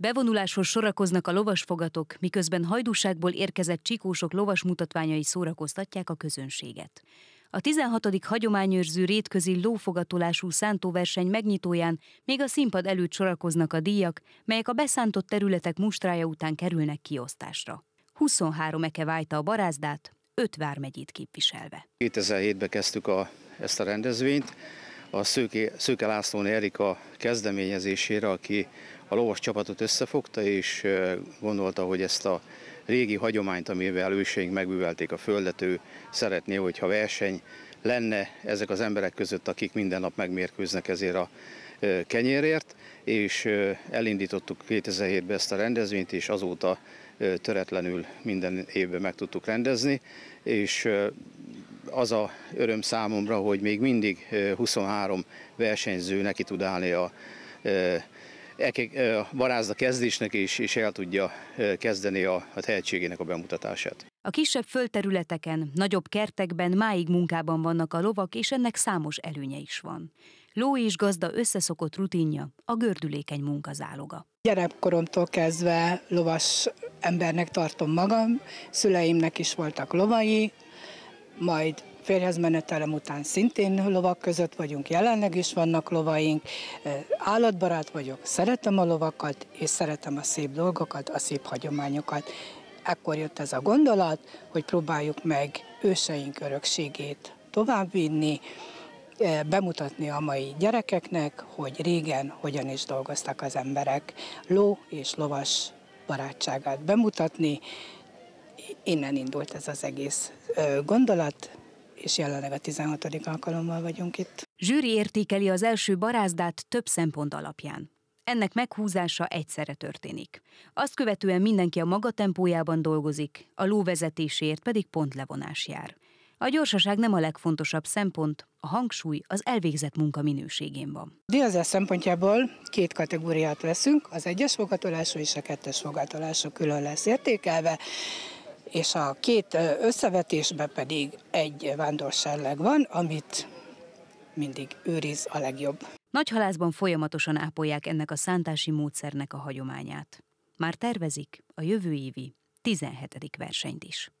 Bevonuláshoz sorakoznak a lovasfogatok, miközben hajdúságból érkezett csikósok lovas mutatványai szórakoztatják a közönséget. A 16. hagyományőrző rétközi lófogatolású szántóverseny megnyitóján még a színpad előtt sorakoznak a díjak, melyek a beszántott területek mustrája után kerülnek kiosztásra. 23 eke vájta a barázdát, 5 vármegyét képviselve. 2007-ben kezdtük a, ezt a rendezvényt, a Szőke, Szőke Lászlóné Erika kezdeményezésére, aki a lovas csapatot összefogta, és gondolta, hogy ezt a régi hagyományt, amivel őseink megművelték a földet, ő szeretné, hogyha verseny lenne ezek az emberek között, akik minden nap megmérkőznek ezért a kenyérért, és elindítottuk 2007-ben ezt a rendezvényt, és azóta töretlenül minden évben meg tudtuk rendezni, és az a öröm számomra, hogy még mindig 23 versenyző neki tud állni a varázda kezdésnek is, és el tudja kezdeni a, a tehetségének a bemutatását. A kisebb földterületeken, nagyobb kertekben máig munkában vannak a lovak, és ennek számos előnye is van. Ló és gazda összeszokott rutinja, a gördülékeny munkazáloga. Gyerekkoromtól kezdve lovas embernek tartom magam, szüleimnek is voltak lovai, majd férhez menetelem után szintén lovak között vagyunk, jelenleg is vannak lovaink, állatbarát vagyok, szeretem a lovakat, és szeretem a szép dolgokat, a szép hagyományokat. Ekkor jött ez a gondolat, hogy próbáljuk meg őseink örökségét továbbvinni, bemutatni a mai gyerekeknek, hogy régen hogyan is dolgoztak az emberek. Ló és lovas barátságát bemutatni, innen indult ez az egész gondolat, és jelenleg a 16. alkalommal vagyunk itt. Zsűri értékeli az első barázdát több szempont alapján. Ennek meghúzása egyszerre történik. Azt követően mindenki a maga tempójában dolgozik, a ló vezetéséért pedig pontlevonás jár. A gyorsaság nem a legfontosabb szempont, a hangsúly az elvégzett munka minőségén van. Diazás szempontjából két kategóriát veszünk, az egyes fogatolású és a kettes fogatolású külön lesz értékelve és a két összevetésben pedig egy vándorserleg van, amit mindig őriz a legjobb. Nagyhalászban folyamatosan ápolják ennek a szántási módszernek a hagyományát. Már tervezik a jövő évi 17. versenyt is.